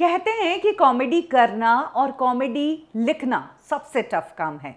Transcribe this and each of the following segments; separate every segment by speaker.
Speaker 1: कहते हैं कि कॉमेडी करना और कॉमेडी लिखना सबसे टफ काम है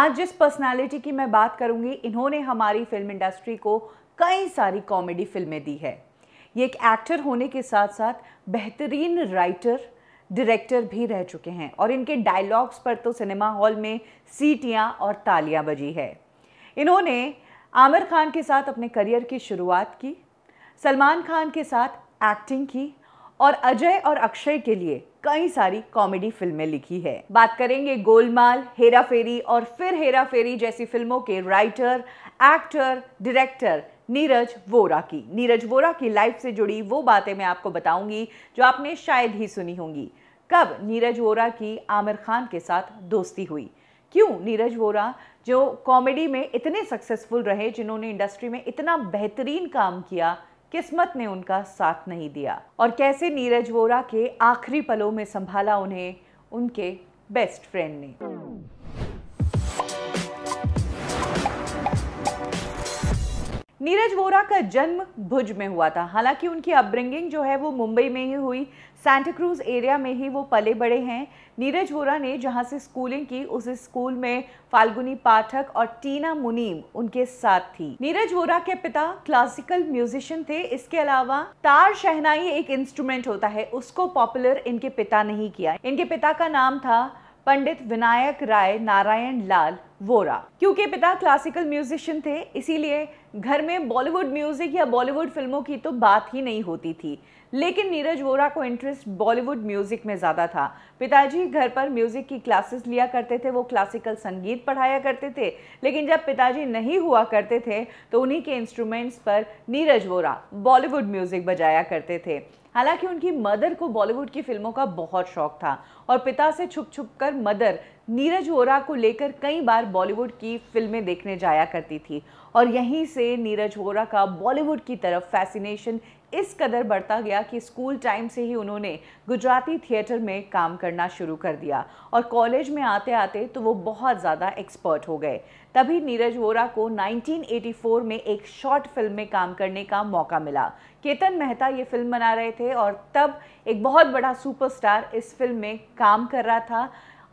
Speaker 1: आज जिस पर्सनालिटी की मैं बात करूंगी इन्होंने हमारी फिल्म इंडस्ट्री को कई सारी कॉमेडी फिल्में दी है ये एक एक्टर होने के साथ साथ बेहतरीन राइटर डायरेक्टर भी रह चुके हैं और इनके डायलॉग्स पर तो सिनेमा हॉल में सीटियाँ और तालियां बजी है इन्होंने आमिर खान के साथ अपने करियर की शुरुआत की सलमान खान के साथ एक्टिंग की और अजय और अक्षय के लिए कई सारी कॉमेडी फिल्में लिखी है बात करेंगे गोलमाल हेरा फेरी और फिर हेरा फेरी जैसी फिल्मों के writer actor director Neeraj Vora की नीरज वोरा की लाइफ से जुड़ी वो बातें मैं आपको बताऊंगी जो आपने शायद ही सुनी होंगी कब नीरज वोरा की आमिर खान के साथ दोस्ती हुई क्यों नीरज वोरा जो कॉमेडी में इतने सक्सेसफुल रहे जिन्होंने इंडस्ट्री में इतना बेहतरीन काम किया किस्मत ने उनका साथ नहीं दिया और कैसे नीरज वोरा के आखिरी पलों में संभाला उन्हें उनके बेस्ट फ्रेंड ने नीरज वोरा का जन्म भुज में हुआ था हालांकि उनकी अपब्रिंगिंग जो है वो मुंबई में ही हुई क्रूज एरिया में ही वो पले बड़े हैं नीरज वोरा ने जहां से स्कूलिंग की उस स्कूल में फाल्गुनी पाठक और टीना मुनीम उनके साथ थी नीरज वोरा के पिता क्लासिकल म्यूजिशियन थे इसके अलावा तार शहनाई एक इंस्ट्रूमेंट होता है उसको पॉपुलर इनके पिता नहीं किया इनके पिता का नाम था पंडित विनायक राय नारायण लाल वोरा क्योंकि पिता क्लासिकल म्यूजिशियन थे इसीलिए घर में बॉलीवुड म्यूजिक या बॉलीवुड फिल्मों की तो बात ही नहीं होती थी लेकिन नीरज वोरा को इंटरेस्ट बॉलीवुड म्यूजिक में ज़्यादा था पिताजी घर पर म्यूजिक की क्लासेस लिया करते थे वो क्लासिकल संगीत पढ़ाया करते थे लेकिन जब पिताजी नहीं हुआ करते थे तो उन्हीं के इंस्ट्रूमेंट्स पर नीरज वोरा बॉलीवुड म्यूजिक बजाया करते थे हालांकि उनकी मदर को बॉलीवुड की फिल्मों का बहुत शौक था और पिता से छुप छुप कर मदर नीरज वोरा को लेकर कई बार बॉलीवुड की फिल्में देखने जाया करती थी और यहीं से नीरज वोरा का बॉलीवुड की तरफ फैसिनेशन इस कदर बढ़ता गया कि स्कूल टाइम से ही उन्होंने गुजराती थिएटर में काम करना शुरू कर दिया और कॉलेज में आते आते तो वो बहुत ज़्यादा एक्सपर्ट हो गए तभी नीरज वोरा को 1984 में एक शॉर्ट फिल्म में काम करने का मौका मिला केतन मेहता ये फिल्म बना रहे थे और तब एक बहुत बड़ा सुपरस्टार इस फिल्म में काम कर रहा था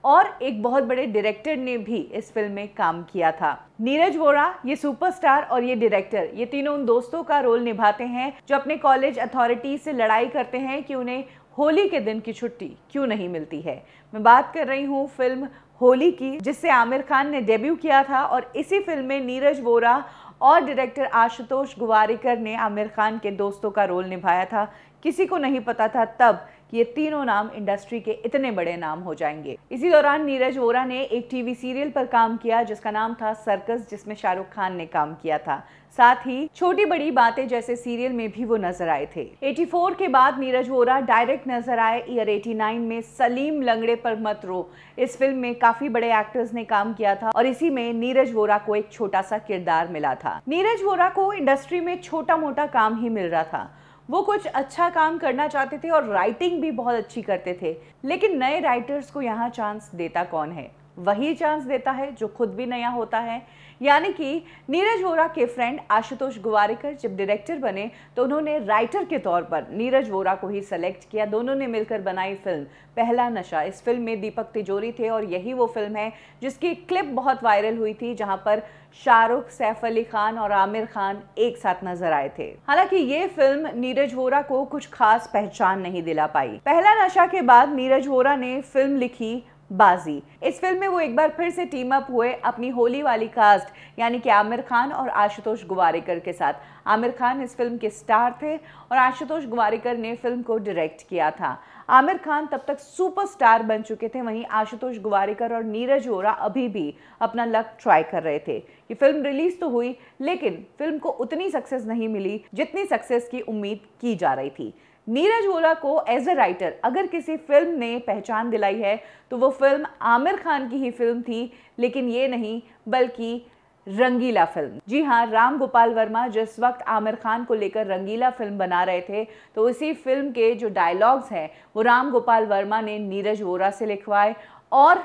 Speaker 1: और एक बहुत बड़े डायरेक्टर ने भी इस फिल्म में काम किया था नीरज वोरा ये सुपरस्टार और ये डायरेक्टर ये तीनों उन दोस्तों का रोल निभाते हैं जो अपने कॉलेज अथॉरिटी से लड़ाई करते हैं कि उन्हें होली के दिन की छुट्टी क्यों नहीं मिलती है मैं बात कर रही हूँ फिल्म होली की जिससे आमिर खान ने डेब्यू किया था और इसी फिल्म में नीरज वोरा और डायरेक्टर आशुतोष गुवारिकर ने आमिर खान के दोस्तों का रोल निभाया था किसी को नहीं पता था तब कि ये तीनों नाम इंडस्ट्री के इतने बड़े नाम हो जाएंगे इसी दौरान नीरज वोरा ने एक टीवी सीरियल पर काम किया जिसका नाम था सर्कस जिसमें शाहरुख खान ने काम किया था साथ ही छोटी बड़ी बातें जैसे सीरियल में भी वो नजर आए थे 84 के बाद नीरज वोरा डायरेक्ट नजर आए ईयर 89 में सलीम लंगड़े पर मत रो इस फिल्म में काफी बड़े एक्टर्स ने काम किया था और इसी में नीरज वोरा को एक छोटा सा किरदार मिला था नीरज वोरा को इंडस्ट्री में छोटा मोटा काम ही मिल रहा था वो कुछ अच्छा काम करना चाहते थे और राइटिंग भी बहुत अच्छी करते थे लेकिन नए राइटर्स को यहाँ चांस देता कौन है वही चांस देता है जो खुद भी नया होता है यानी कि नीरज वोरा के फ्रेंड आशुतोष गुवारिकर जब डायरेक्टर बने तो उन्होंने राइटर के तौर पर नीरज वोरा को ही सेलेक्ट किया दोनों ने मिलकर बनाई फिल्म पहला नशा इस फिल्म में दीपक तिजोरी थे और यही वो फिल्म है जिसकी क्लिप बहुत वायरल हुई थी जहां पर शाहरुख सैफ अली खान और आमिर खान एक साथ नजर आए थे हालांकि ये फिल्म नीरज वोरा को कुछ खास पहचान नहीं दिला पाई पहला नशा के बाद नीरज वोरा ने फिल्म लिखी बाजी इस फिल्म में वो एक बार फिर से टीम अप हुए अपनी होली वाली कास्ट यानी कि आमिर खान और आशुतोष गुवारेकर के साथ आमिर खान इस फिल्म के स्टार थे और आशुतोष गुवारेकर ने फिल्म को डायरेक्ट किया था आमिर खान तब तक सुपरस्टार बन चुके थे वहीं आशुतोष गुवारेकर और नीरज वोरा अभी भी अपना लक ट्राई कर रहे थे ये फिल्म रिलीज तो हुई लेकिन फिल्म को उतनी सक्सेस नहीं मिली जितनी सक्सेस की उम्मीद की जा रही थी नीरज वोरा को एज अ राइटर अगर किसी फिल्म ने पहचान दिलाई है तो वो फिल्म आमिर खान की ही फिल्म थी लेकिन ये नहीं बल्कि रंगीला फिल्म जी हाँ राम गोपाल वर्मा जिस वक्त आमिर खान को लेकर रंगीला फिल्म बना रहे थे तो उसी फिल्म के जो डायलॉग्स हैं वो राम गोपाल वर्मा ने नीरज वोरा से लिखवाए और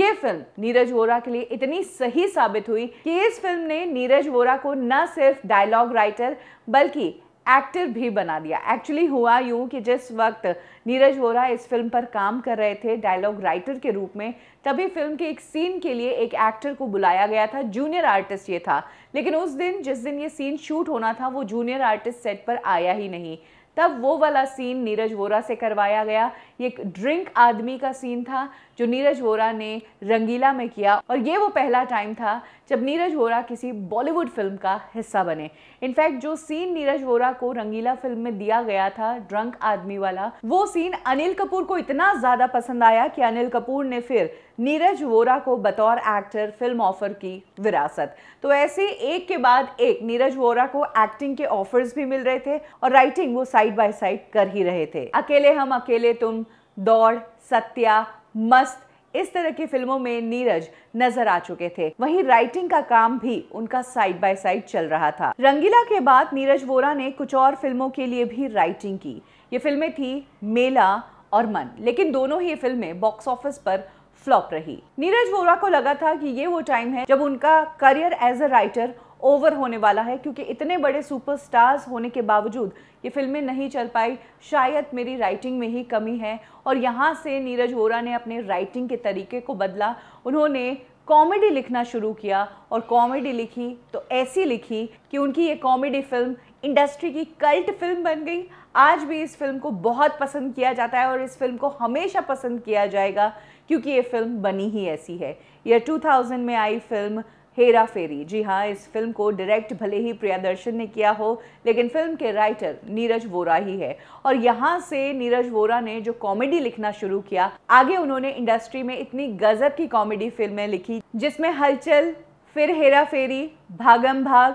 Speaker 1: ये फिल्म नीरज वोरा के लिए इतनी सही साबित हुई कि इस फिल्म ने नीरज वोरा को न सिर्फ डायलॉग राइटर बल्कि एक्टर भी बना दिया एक्चुअली हुआ यूँ कि जिस वक्त नीरज वोरा इस फिल्म पर काम कर रहे थे डायलॉग राइटर के रूप में तभी फिल्म के एक सीन के लिए एक एक्टर को बुलाया गया था जूनियर आर्टिस्ट ये था लेकिन उस दिन जिस दिन ये सीन शूट होना था वो जूनियर आर्टिस्ट सेट पर आया ही नहीं तब वो वाला सीन नीरज वोरा से करवाया गया ये एक ड्रिंक आदमी का सीन था जो नीरज वोरा ने रंगीला में किया और ये वो पहला टाइम था जब नीरज वोरा किसी बॉलीवुड फिल्म का हिस्सा बने इनफैक्ट जो सीन नीरज वोरा को रंगीला फिल्म में दिया गया था ड्रंक आदमी वाला वो सीन अनिल कपूर को इतना ज़्यादा पसंद आया कि अनिल कपूर ने फिर नीरज वोरा को बतौर एक्टर फिल्म ऑफर की विरासत तो ऐसे एक के बाद एक नीरज वोरा को एक्टिंग के ऑफर्स भी मिल रहे थे और राइटिंग वो साइड बाय साइड कर ही रहे थे अकेले हम अकेले तुम दौड़ सत्या मस्त इस तरह की फिल्मों में नीरज नजर आ चुके थे वहीं राइटिंग का काम भी उनका साइड बाय साइड चल रहा था रंगीला के बाद नीरज वोरा ने कुछ और फिल्मों के लिए भी राइटिंग की ये फिल्में थी मेला और मन लेकिन दोनों ही फिल्में बॉक्स ऑफिस पर फ्लॉप रही नीरज वोरा को लगा था कि ये वो टाइम है जब उनका career as a writer over होने वाला है क्योंकि इतने बड़े सुपरस्टार्स होने के बावजूद ये फिल्में नहीं चल पाई शायद मेरी राइटिंग में ही कमी है और यहाँ से नीरज वोरा ने अपने राइटिंग के तरीके को बदला उन्होंने कॉमेडी लिखना शुरू किया और कॉमेडी लिखी तो ऐसी लिखी कि उनकी ये कॉमेडी फिल्म इंडस्ट्री की कल्ट फिल्म बन गई आज भी इस फिल्म को बहुत पसंद किया जाता है और इस फिल्म को हमेशा पसंद किया जाएगा क्योंकि ये फिल्म बनी ही ऐसी है यह 2000 में आई फिल्म हेरा फेरी जी हाँ इस फिल्म को डायरेक्ट भले ही प्रियादर्शन ने किया हो लेकिन फिल्म के राइटर नीरज वोरा ही है और यहाँ से नीरज वोरा ने जो कॉमेडी लिखना शुरू किया आगे उन्होंने इंडस्ट्री में इतनी गजब की कॉमेडी फिल्में लिखी जिसमें हलचल फिर हेरा फेरी भागम भाग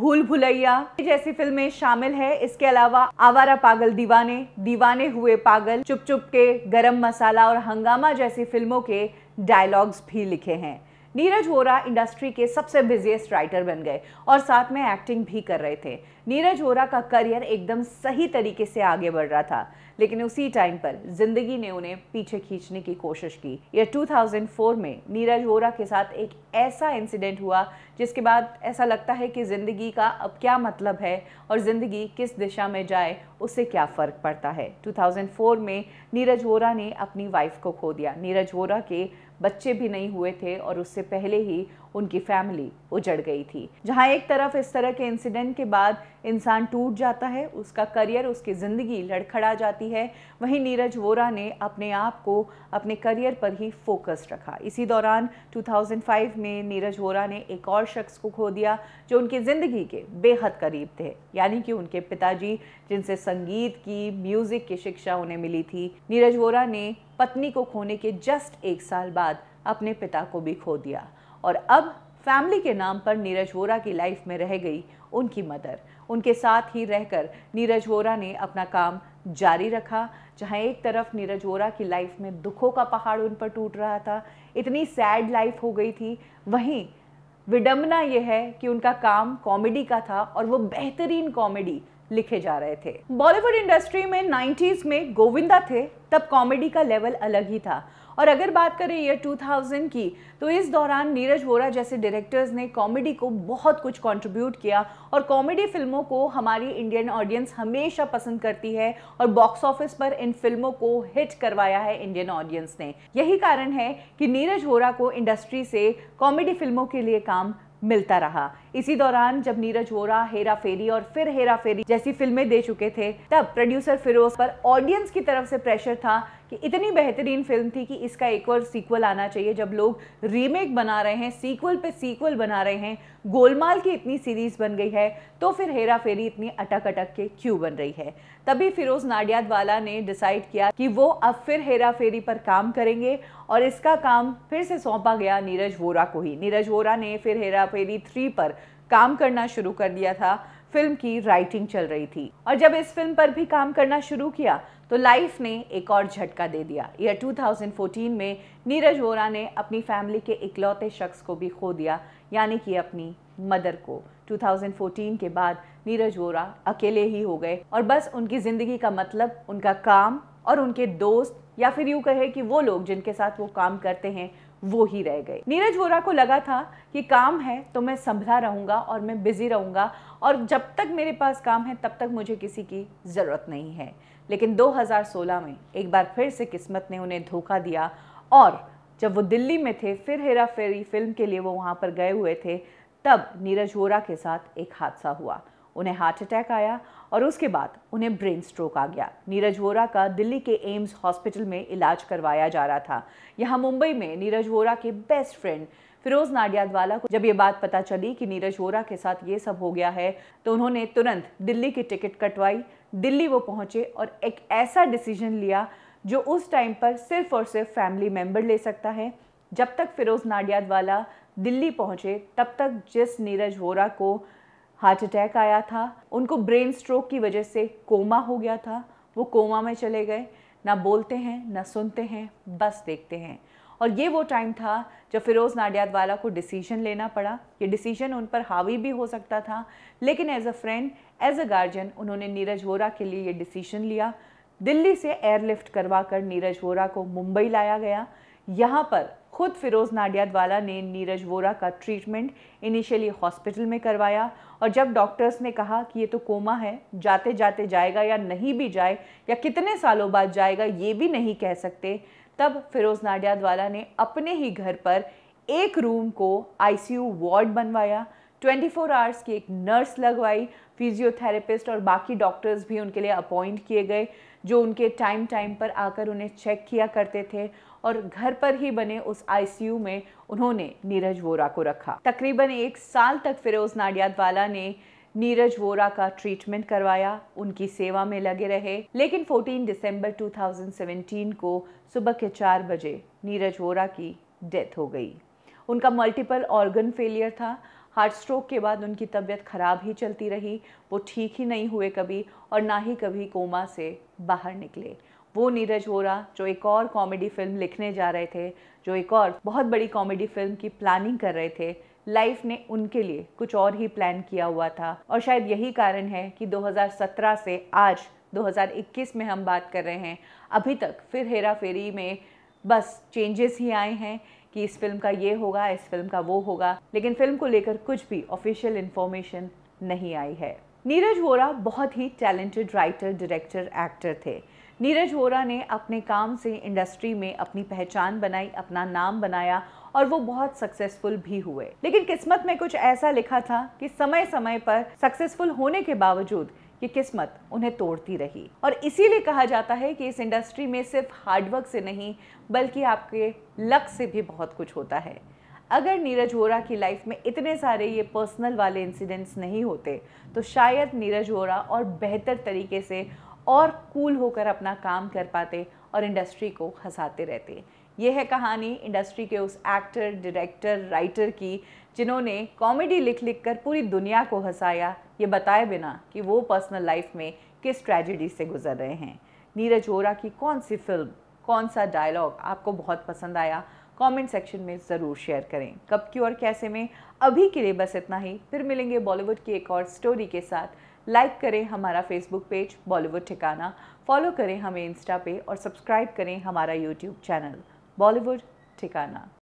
Speaker 1: भूल भुलैया जैसी फिल्में शामिल है इसके अलावा आवारा पागल दीवाने दीवाने हुए पागल चुप चुप के गरम मसाला और हंगामा जैसी फिल्मों के डायलॉग्स भी लिखे हैं नीरज वोरा इंडस्ट्री के सबसे बिजिएस्ट राइटर बन गए और साथ में एक्टिंग भी कर रहे थे नीरज वोरा का करियर एकदम सही तरीके से आगे बढ़ रहा था लेकिन उसी टाइम पर जिंदगी ने उन्हें पीछे खींचने की कोशिश की यह 2004 में नीरज वोरा के साथ एक ऐसा इंसिडेंट हुआ जिसके बाद ऐसा लगता है कि ज़िंदगी का अब क्या मतलब है और ज़िंदगी किस दिशा में जाए उससे क्या फ़र्क पड़ता है 2004 में नीरज वोरा ने अपनी वाइफ को खो दिया नीरज वोरा के बच्चे भी नहीं हुए थे और उससे पहले ही उनकी फैमिली उजड़ गई थी जहां एक तरफ इस तरह के इंसिडेंट के बाद इंसान टूट जाता है उसका करियर उसकी ज़िंदगी लड़खड़ा जाती है वहीं नीरज वोरा ने अपने आप को अपने करियर पर ही फोकस रखा इसी दौरान 2005 में नीरज वोरा ने एक और शख्स को खो दिया जो उनकी ज़िंदगी के बेहद करीब थे यानी कि उनके पिताजी जिनसे संगीत की म्यूज़िक की शिक्षा उन्हें मिली थी नीरज वोरा ने पत्नी को खोने के जस्ट एक साल बाद अपने पिता को भी खो दिया और अब फैमिली के नाम पर नीरज वोरा की लाइफ में रह गई उनकी मदर उनके साथ ही रहकर नीरज वोरा ने अपना काम जारी रखा जहां एक तरफ नीरज वोरा की लाइफ में दुखों का पहाड़ उन पर टूट रहा था इतनी सैड लाइफ हो गई थी वहीं विडम्बना यह है कि उनका काम कॉमेडी का था और वो बेहतरीन कॉमेडी लिखे जा रहे थे बॉलीवुड इंडस्ट्री में 90s में गोविंदा थे तब कॉमेडी का लेवल अलग ही था और अगर बात करें ईयर 2000 की तो इस दौरान नीरज वोरा जैसे डायरेक्टर्स ने कॉमेडी को बहुत कुछ कंट्रीब्यूट किया और कॉमेडी फिल्मों को हमारी इंडियन ऑडियंस हमेशा पसंद करती है और बॉक्स ऑफिस पर इन फिल्मों को हिट करवाया है इंडियन ऑडियंस ने यही कारण है कि नीरज वोरा को इंडस्ट्री से कॉमेडी फिल्मों के लिए काम मिलता रहा इसी दौरान जब नीरज वोरा हेरा फेरी और फिर हेरा फेरी जैसी फिल्में दे चुके थे तब प्रोड्यूसर फिरोज पर ऑडियंस की तरफ से प्रेशर था कि इतनी बेहतरीन फिल्म थी कि इसका एक और सीक्वल आना चाहिए जब लोग रीमेक बना रहे हैं सीक्वल पे सीक्वल बना रहे हैं गोलमाल की इतनी सीरीज़ बन गई है तो फिर हेरा फेरी इतनी अटक अटक के क्यों बन रही है तभी फिरोज़ नाडियाद वाला ने डिसाइड किया कि वो अब फिर हेरा फेरी पर काम करेंगे और इसका काम फिर से सौंपा गया नीरज वोरा को ही नीरज वोरा ने फिर हेरा फेरी थ्री पर काम करना शुरू कर दिया था फिल्म की राइटिंग चल रही थी और जब इस फिल्म पर भी काम करना शुरू किया तो लाइफ ने एक और झटका दे दिया ईयर 2014 में नीरज वोरा ने अपनी फैमिली के इकलौते शख्स को भी खो दिया यानी कि अपनी मदर को 2014 के बाद नीरज वोरा अकेले ही हो गए और बस उनकी ज़िंदगी का मतलब उनका काम और उनके दोस्त या फिर यूँ कहे कि वो लोग जिनके साथ वो काम करते हैं वो ही रह गए नीरज वोरा को लगा था कि काम है तो मैं संभला रहूंगा और मैं बिज़ी रहूँगा और जब तक मेरे पास काम है तब तक मुझे किसी की ज़रूरत नहीं है लेकिन 2016 में एक बार फिर से किस्मत ने उन्हें धोखा दिया और जब वो दिल्ली में थे फिर हेरा फेरी फिल्म के लिए वो वहाँ पर गए हुए थे तब नीरज वोरा के साथ एक हादसा हुआ उन्हें हार्ट अटैक आया और उसके बाद उन्हें ब्रेन स्ट्रोक आ गया नीरज वोरा का दिल्ली के एम्स हॉस्पिटल में इलाज करवाया जा रहा था यहाँ मुंबई में नीरज वोरा के बेस्ट फ्रेंड फिरोज नाडियादवाला को जब ये बात पता चली कि नीरज वोरा के साथ ये सब हो गया है तो उन्होंने तुरंत दिल्ली की टिकट कटवाई दिल्ली वो पहुंचे और एक ऐसा डिसीजन लिया जो उस टाइम पर सिर्फ और सिर्फ फैमिली मेम्बर ले सकता है जब तक फिरोज नाडियादवाला दिल्ली पहुंचे तब तक जिस नीरज वोरा को हार्ट अटैक आया था उनको ब्रेन स्ट्रोक की वजह से कोमा हो गया था वो कोमा में चले गए ना बोलते हैं ना सुनते हैं बस देखते हैं और ये वो टाइम था जब फिरोज़ नाडियाद वाला को डिसीजन लेना पड़ा ये डिसीजन उन पर हावी भी हो सकता था लेकिन as a friend as a guardian उन्होंने नीरज वोरा के लिए ये डिसीजन लिया दिल्ली से एयरलिफ्ट करवा कर नीरज वोरा को मुंबई लाया गया यहाँ पर खुद फिरोज़ द्वारा ने नीरज वोरा का ट्रीटमेंट इनिशियली हॉस्पिटल में करवाया और जब डॉक्टर्स ने कहा कि ये तो कोमा है जाते जाते जाएगा या नहीं भी जाए या कितने सालों बाद जाएगा ये भी नहीं कह सकते तब फिरोज़ द्वारा ने अपने ही घर पर एक रूम को आईसीयू वार्ड बनवाया 24 आवर्स की एक नर्स लगवाई फिजियोथेरेपिस्ट और बाकी डॉक्टर्स भी उनके लिए अपॉइंट किए गए जो उनके टाइम टाइम पर आकर उन्हें चेक किया करते थे और घर पर ही बने उस आईसीयू में उन्होंने नीरज वोरा को रखा तकरीबन एक साल तक फिरोज नाडियादवाला ने नीरज वोरा का ट्रीटमेंट करवाया उनकी सेवा में लगे रहे लेकिन 14 दिसंबर 2017 को सुबह के चार बजे नीरज वोरा की डेथ हो गई उनका मल्टीपल ऑर्गन फेलियर था हार्ट स्ट्रोक के बाद उनकी तबीयत खराब ही चलती रही वो ठीक ही नहीं हुए कभी और ना ही कभी कोमा से बाहर निकले वो नीरज वोरा जो एक और कॉमेडी फिल्म लिखने जा रहे थे जो एक और बहुत बड़ी कॉमेडी फिल्म की प्लानिंग कर रहे थे लाइफ ने उनके लिए कुछ और ही प्लान किया हुआ था और शायद यही कारण है कि 2017 से आज 2021 में हम बात कर रहे हैं अभी तक फिर हेरा फेरी में बस चेंजेस ही आए हैं कि इस फिल्म का ये होगा इस फिल्म का वो होगा लेकिन फिल्म को लेकर कुछ भी ऑफिशियल इन्फॉर्मेशन नहीं आई है नीरज वोरा बहुत ही टैलेंटेड राइटर डायरेक्टर एक्टर थे नीरज वोरा ने अपने काम से इंडस्ट्री में अपनी पहचान बनाई अपना नाम बनाया और वो बहुत सक्सेसफुल भी हुए लेकिन किस्मत में कुछ ऐसा लिखा था कि समय समय पर सक्सेसफुल होने के बावजूद ये किस्मत उन्हें तोड़ती रही और इसीलिए कहा जाता है कि इस इंडस्ट्री में सिर्फ हार्डवर्क से नहीं बल्कि आपके लक से भी बहुत कुछ होता है अगर नीरज वोरा की लाइफ में इतने सारे ये पर्सनल वाले इंसिडेंट्स नहीं होते तो शायद नीरज वोरा और बेहतर तरीके से और कूल होकर अपना काम कर पाते और इंडस्ट्री को हंसाते रहते ये है कहानी इंडस्ट्री के उस एक्टर डायरेक्टर राइटर की जिन्होंने कॉमेडी लिख लिख कर पूरी दुनिया को हंसाया ये बताए बिना कि वो पर्सनल लाइफ में किस ट्रेजिडी से गुजर रहे हैं नीरज वोरा की कौन सी फिल्म कौन सा डायलॉग आपको बहुत पसंद आया कमेंट सेक्शन में ज़रूर शेयर करें कब की और कैसे में अभी के लिए बस इतना ही फिर मिलेंगे बॉलीवुड की एक और स्टोरी के साथ लाइक करें हमारा फेसबुक पेज बॉलीवुड ठिकाना फॉलो करें हमें इंस्टा पे और सब्सक्राइब करें हमारा यूट्यूब चैनल बॉलीवुड ठिकाना